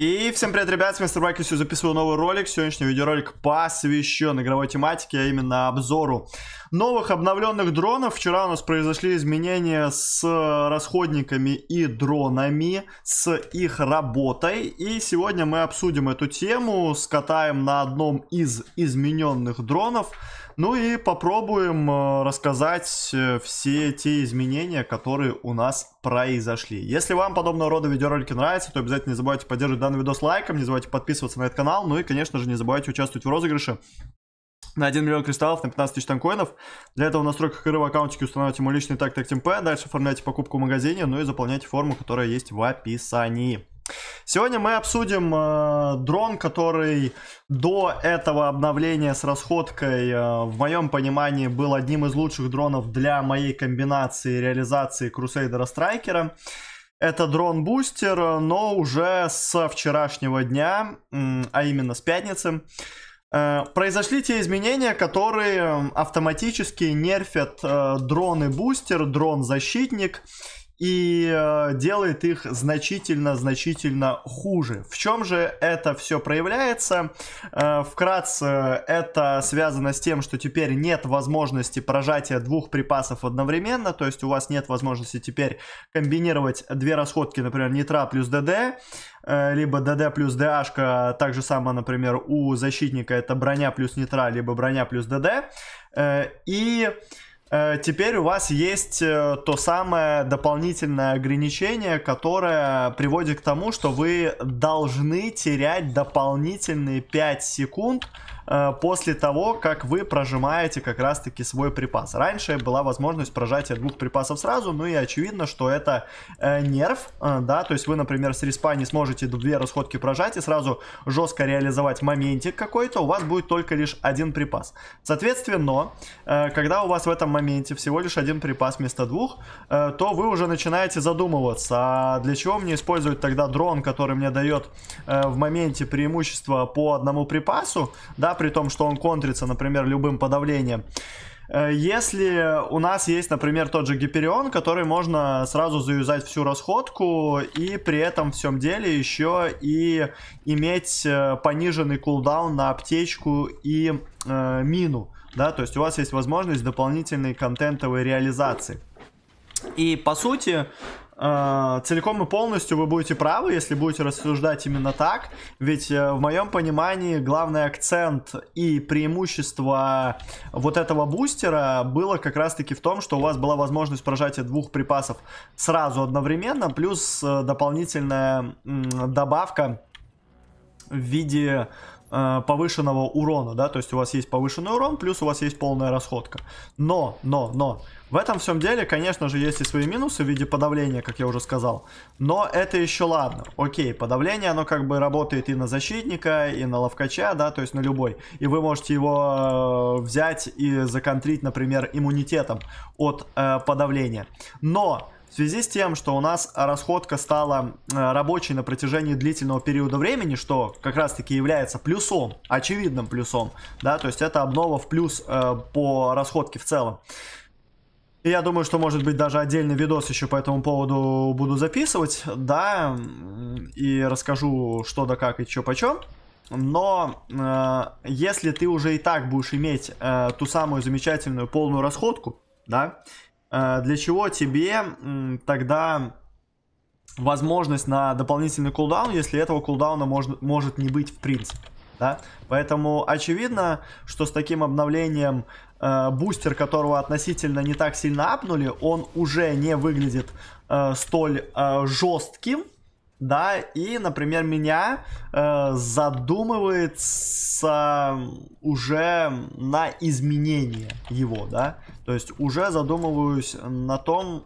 И всем привет, ребят, с Мистер Байкисю записываю новый ролик. Сегодняшний видеоролик посвящен игровой тематике, а именно обзору новых обновленных дронов. Вчера у нас произошли изменения с расходниками и дронами, с их работой. И сегодня мы обсудим эту тему, скатаем на одном из измененных дронов ну и попробуем э, рассказать э, все те изменения, которые у нас произошли. Если вам подобного рода видеоролики нравятся, то обязательно не забывайте поддерживать данный видос лайком, не забывайте подписываться на этот канал, ну и, конечно же, не забывайте участвовать в розыгрыше на 1 миллион кристаллов, на 15 тысяч танкоинов. Для этого в настройках игры в аккаунтике устанавливайте мой личный таг TacticMP, дальше оформляйте покупку в магазине, ну и заполняйте форму, которая есть в описании. Сегодня мы обсудим э, дрон, который до этого обновления с расходкой, э, в моем понимании, был одним из лучших дронов для моей комбинации реализации Crusader Striker. Это дрон-бустер, но уже со вчерашнего дня, э, а именно с пятницы, э, произошли те изменения, которые э, автоматически нерфят э, дроны-бустер, дрон-защитник и э, делает их значительно-значительно хуже. В чем же это все проявляется? Э, вкратце, это связано с тем, что теперь нет возможности прожатия двух припасов одновременно, то есть у вас нет возможности теперь комбинировать две расходки, например, нитра плюс ДД, э, либо ДД плюс ДАшка, так же самое, например, у защитника это броня плюс нитра, либо броня плюс ДД. Э, и... Э, теперь у вас есть э, то самое дополнительное ограничение, которое приводит к тому, что вы должны терять дополнительные 5 секунд Э, после того, как вы прожимаете как раз-таки свой припас. Раньше была возможность прожатия двух припасов сразу, ну и очевидно, что это э, нерв, э, да, то есть вы, например, с респа не сможете две расходки прожать и сразу жестко реализовать моментик какой-то, у вас будет только лишь один припас. Соответственно, э, когда у вас в этом моменте всего лишь один припас вместо двух, э, то вы уже начинаете задумываться, а для чего мне использовать тогда дрон, который мне дает э, в моменте преимущество по одному припасу, да, при том, что он контрится, например, любым подавлением. Э, если у нас есть, например, тот же Гиперион, который можно сразу заюзать всю расходку и при этом всем деле еще и иметь э, пониженный кулдаун на аптечку и э, мину, да, то есть у вас есть возможность дополнительной контентовой реализации. И по сути, э, целиком и полностью вы будете правы, если будете рассуждать именно так. Ведь э, в моем понимании главный акцент и преимущество вот этого бустера было как раз-таки в том, что у вас была возможность прожатия двух припасов сразу одновременно, плюс э, дополнительная добавка в виде Э, повышенного урона, да, то есть у вас есть повышенный урон, плюс у вас есть полная расходка. Но, но, но, в этом всем деле, конечно же, есть и свои минусы в виде подавления, как я уже сказал, но это еще ладно. Окей, подавление, оно как бы работает и на защитника, и на ловкача, да, то есть на любой. И вы можете его э, взять и законтрить, например, иммунитетом от э, подавления. Но в связи с тем, что у нас расходка стала э, рабочей на протяжении длительного периода времени, что как раз таки является плюсом, очевидным плюсом, да, то есть это обнова в плюс э, по расходке в целом. И я думаю, что, может быть, даже отдельный видос еще по этому поводу буду записывать, да, и расскажу что да как и что почем. Но э, если ты уже и так будешь иметь э, ту самую замечательную полную расходку, да, Э, для чего тебе тогда возможность на дополнительный кулдаун, если этого кулдауна может, может не быть в принципе. Да? Поэтому очевидно, что с таким обновлением э, бустер, которого относительно не так сильно апнули, он уже не выглядит э, столь э, жестким, да, и, например, меня э, задумывается уже на изменение его, да, то есть уже задумываюсь на том,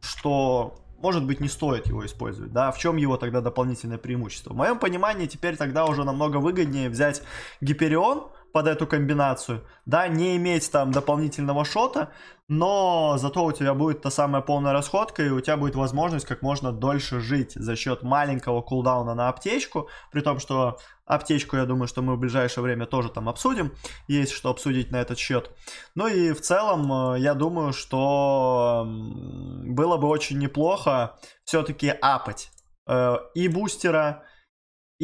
что может быть, не стоит его использовать, да, в чем его тогда дополнительное преимущество. В моем понимании теперь тогда уже намного выгоднее взять Гиперион, под эту комбинацию, да, не иметь там дополнительного шота, но зато у тебя будет та самая полная расходка, и у тебя будет возможность как можно дольше жить за счет маленького кулдауна на аптечку, при том, что аптечку, я думаю, что мы в ближайшее время тоже там обсудим, есть что обсудить на этот счет. Ну и в целом, э, я думаю, что было бы очень неплохо все-таки апать э, и бустера,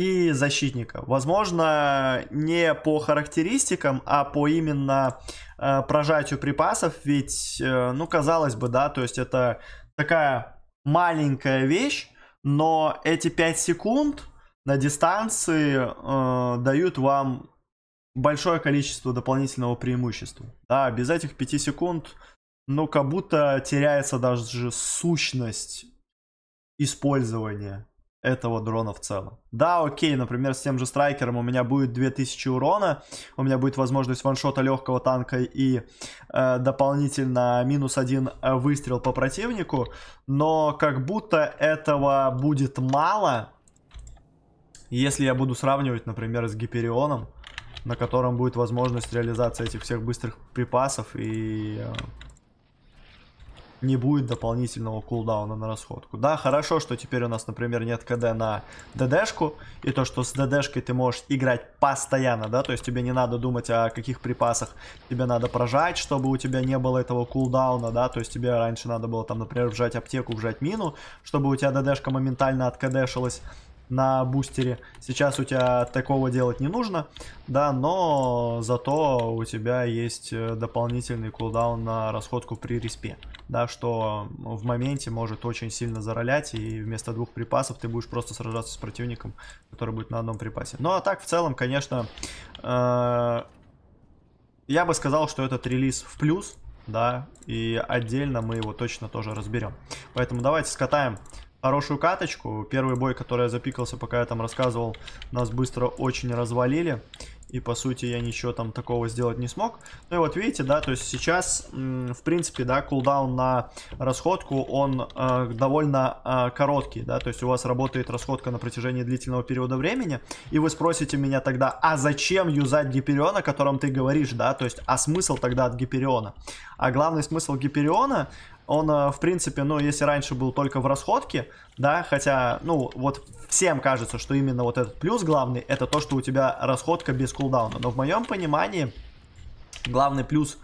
и защитника. Возможно, не по характеристикам, а по именно э, прожатию припасов, ведь, э, ну, казалось бы, да, то есть это такая маленькая вещь, но эти 5 секунд на дистанции э, дают вам большое количество дополнительного преимущества. Да, без этих 5 секунд, ну, как будто теряется даже сущность использования этого дрона в целом. Да, окей, например, с тем же страйкером у меня будет 2000 урона, у меня будет возможность ваншота легкого танка и э, дополнительно минус один э, выстрел по противнику, но как будто этого будет мало, если я буду сравнивать, например, с Гиперионом, на котором будет возможность реализации этих всех быстрых припасов и... Э, не будет дополнительного кулдауна на расходку. Да, хорошо, что теперь у нас, например, нет КД на ДДшку, и то, что с ДДшкой ты можешь играть постоянно, да, то есть тебе не надо думать о каких припасах тебе надо прожать, чтобы у тебя не было этого кулдауна, да, то есть тебе раньше надо было там, например, вжать аптеку, вжать мину, чтобы у тебя ДДшка моментально откадешилась, на бустере. Сейчас у тебя такого делать не нужно, да, но зато у тебя есть э, дополнительный кулдаун на расходку при респе, да, что в моменте может очень сильно заролять, и вместо двух припасов ты будешь просто сражаться с противником, который будет на одном припасе. Ну а так, в целом, конечно, э я бы сказал, что этот релиз в плюс, да, и отдельно мы его точно тоже разберем. Поэтому давайте скатаем хорошую каточку. Первый бой, который я запикался, пока я там рассказывал, нас быстро очень развалили. И, по сути, я ничего там такого сделать не смог. Ну и вот видите, да, то есть сейчас, в принципе, да, кулдаун на расходку, он э, довольно э, короткий, да. То есть у вас работает расходка на протяжении длительного периода времени. И вы спросите меня тогда, а зачем юзать Гипериона, о котором ты говоришь, да? То есть, а смысл тогда от Гипериона? А главный смысл Гипериона он, э, в принципе, ну, если раньше был только в расходке, да, хотя, ну, вот всем кажется, что именно вот этот плюс главный, это то, что у тебя расходка без кулдауна. Но в моем понимании главный плюс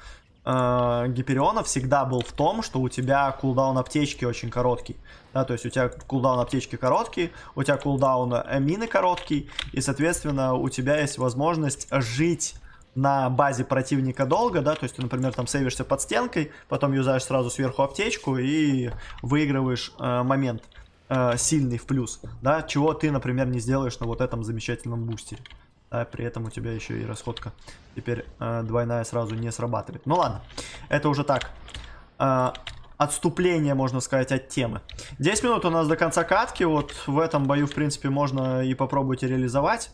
э, Гипериона всегда был в том, что у тебя кулдаун аптечки очень короткий. Да, то есть у тебя кулдаун аптечки короткий, у тебя кулдаун э, мины короткий, и, соответственно, у тебя есть возможность жить на базе противника долго, да, то есть ты, например, там сейвишься под стенкой, потом юзаешь сразу сверху аптечку и выигрываешь э, момент э, сильный в плюс, да, чего ты, например, не сделаешь на вот этом замечательном бустере. Да, при этом у тебя еще и расходка теперь э, двойная сразу не срабатывает. Ну ладно, это уже так. Э, отступление, можно сказать, от темы. 10 минут у нас до конца катки, вот в этом бою, в принципе, можно и попробовать и реализовать.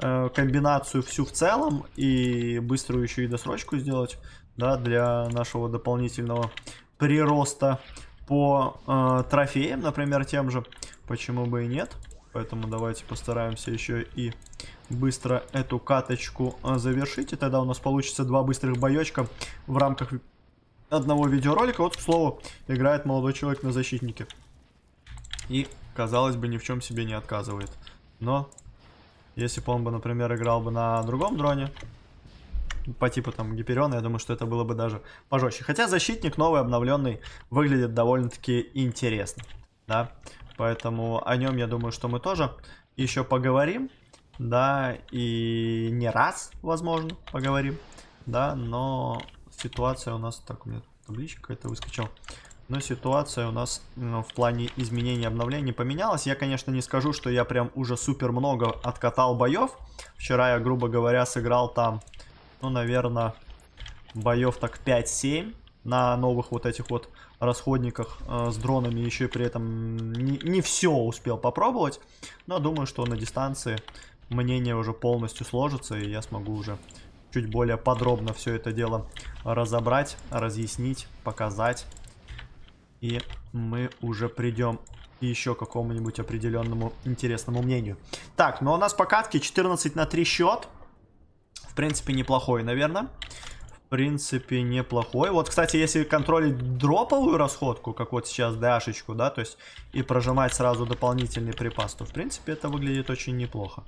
Э, комбинацию всю в целом и быструю еще и досрочку сделать, да, для нашего дополнительного прироста по э, трофеям, например, тем же. Почему бы и нет? Поэтому давайте постараемся еще и быстро эту каточку э, завершить. И тогда у нас получится два быстрых боечка в рамках одного видеоролика. Вот, к слову, играет молодой человек на защитнике. И, казалось бы, ни в чем себе не отказывает. Но если бы он бы, например, играл бы на другом дроне, по типу там Гипериона, я думаю, что это было бы даже пожестче. Хотя защитник новый, обновленный, выглядит довольно-таки интересно, да. Поэтому о нем, я думаю, что мы тоже еще поговорим, да, и не раз, возможно, поговорим, да, но ситуация у нас... Так, у меня табличка какая-то выскочила но ситуация у нас ну, в плане изменений обновлений поменялась. Я, конечно, не скажу, что я прям уже супер много откатал боев. Вчера я, грубо говоря, сыграл там, ну, наверное, боев так 5-7 на новых вот этих вот расходниках э, с дронами. Еще и при этом не, не все успел попробовать. Но думаю, что на дистанции мнение уже полностью сложится, и я смогу уже чуть более подробно все это дело разобрать, разъяснить, показать и мы уже придем и еще какому-нибудь определенному интересному мнению. Так, ну а у нас по катке 14 на 3 счет. В принципе, неплохой, наверное. В принципе, неплохой. Вот, кстати, если контролить дроповую расходку, как вот сейчас Дашечку, да, то есть и прожимать сразу дополнительный припас, то, в принципе, это выглядит очень неплохо.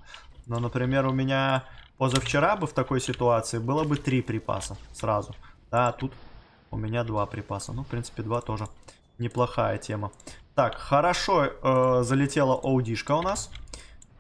Но, например, у меня позавчера бы в такой ситуации было бы 3 припаса сразу. Да, тут у меня 2 припаса. Ну, в принципе, 2 тоже Неплохая тема. Так, хорошо э, залетела оудишка у нас.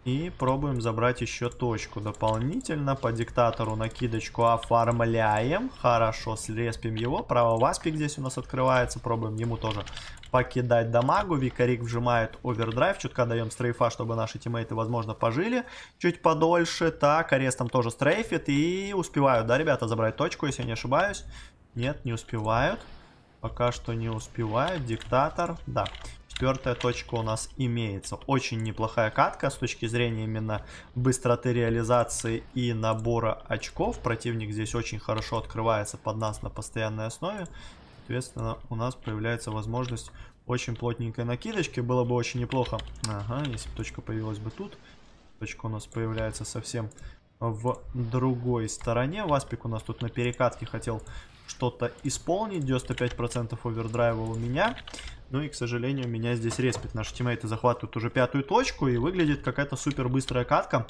И пробуем забрать еще точку дополнительно. По диктатору накидочку оформляем. Хорошо, слеспим его. Право Васпик здесь у нас открывается. Пробуем ему тоже покидать дамагу. Викарик вжимает овердрайв. Чутка даем стрейфа, чтобы наши тиммейты, возможно, пожили чуть подольше. Так, арестом тоже стрейфит. И успевают, да, ребята, забрать точку, если я не ошибаюсь. Нет, не успевают. Пока что не успевает. Диктатор. Да. Четвертая точка у нас имеется. Очень неплохая катка с точки зрения именно быстроты реализации и набора очков. Противник здесь очень хорошо открывается под нас на постоянной основе. Соответственно, у нас появляется возможность очень плотненькой накидочки. Было бы очень неплохо. Ага, если бы точка появилась бы тут. Точка у нас появляется совсем в другой стороне. Васпик у нас тут на перекатке хотел что-то исполнить. 95% овердрайва у меня. Ну и, к сожалению, меня здесь респит. Наши тиммейты захватывают уже пятую точку. И выглядит какая-то супер быстрая катка.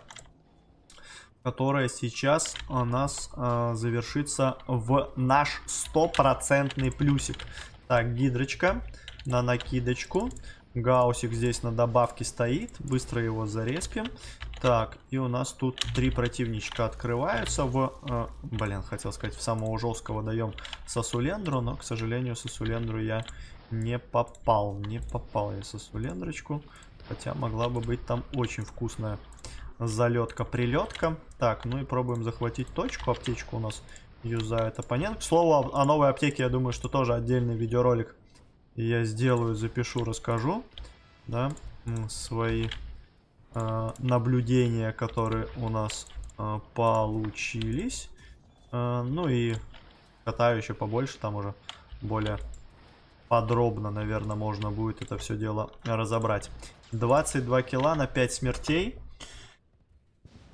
Которая сейчас у э, нас э, завершится в наш стопроцентный плюсик. Так, гидрочка на накидочку. Гаусик здесь на добавке стоит. Быстро его зареспим. Так, и у нас тут три противничка открываются в... Э, блин, хотел сказать, в самого жесткого даем Сосулендру, но, к сожалению, Сосулендру я не попал. Не попал я Сосулендрочку, хотя могла бы быть там очень вкусная залетка-прилетка. Так, ну и пробуем захватить точку. Аптечку у нас юзает оппонент. К слову, о новой аптеке, я думаю, что тоже отдельный видеоролик я сделаю, запишу, расскажу. Да, свои э, наблюдения, которые у нас э, получились. Э, ну и катаю еще побольше, там уже более подробно, наверное, можно будет это все дело разобрать. 22 килла на 5 смертей.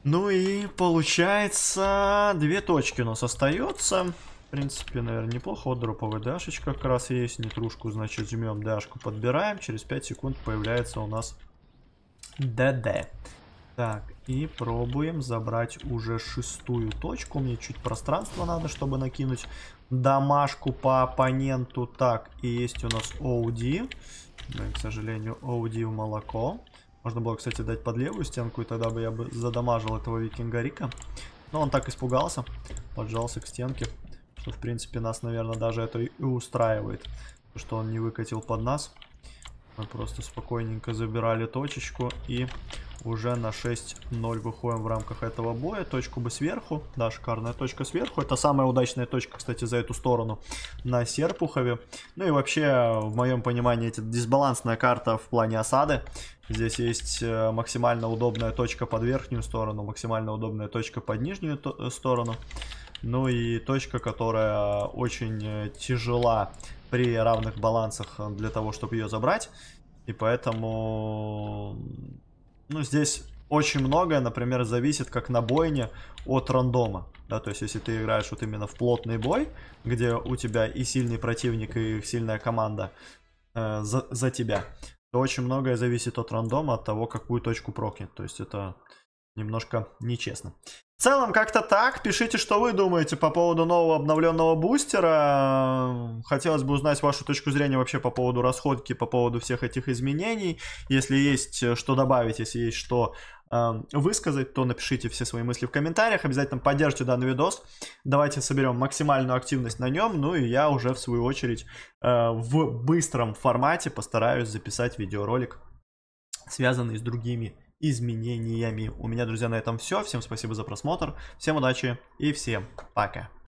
Ну и получается, две точки у нас остается. В принципе, наверное, неплохо. Вот дроповая дашечка как раз есть. Нетрушку, значит, жмем дашку, подбираем. Через 5 секунд появляется у нас ДД. Так, и пробуем забрать уже шестую точку. Мне чуть пространства надо, чтобы накинуть домашку по оппоненту. Так, и есть у нас ОУДИ. Ну к сожалению, ОУДИ в молоко. Можно было, кстати, дать под левую стенку, и тогда бы я бы задамажил этого викинга Рика. Но он так испугался, поджался к стенке, что, в принципе, нас, наверное, даже это и устраивает, что он не выкатил под нас. Мы просто спокойненько забирали точечку и уже на 6-0 выходим в рамках этого боя. Точку бы сверху. Да, шикарная точка сверху. Это самая удачная точка, кстати, за эту сторону на Серпухове. Ну и вообще, в моем понимании, это дисбалансная карта в плане осады. Здесь есть э, максимально удобная точка под верхнюю сторону, максимально удобная точка под нижнюю э, сторону. Ну и точка, которая очень э, тяжела при равных балансах э, для того, чтобы ее забрать. И поэтому, ну, здесь очень многое, например, зависит как на бойне от рандома. Да, то есть, если ты играешь вот именно в плотный бой, где у тебя и сильный противник, и сильная команда э, за, за тебя, то очень многое зависит от рандома, от того, какую точку прокнет. То есть, это немножко нечестно. В целом, как-то так. Пишите, что вы думаете по поводу нового обновленного бустера. Хотелось бы узнать вашу точку зрения вообще по поводу расходки, по поводу всех этих изменений. Если есть э, что добавить, если есть что эм, высказать, то напишите все свои мысли в комментариях. Обязательно поддержите данный видос. Давайте соберем максимальную активность на нем. Ну и я уже, в свою очередь, э, в быстром формате постараюсь записать видеоролик, связанный с другими изменениями. У меня, друзья, на этом все. Всем спасибо за просмотр, всем удачи и всем пока.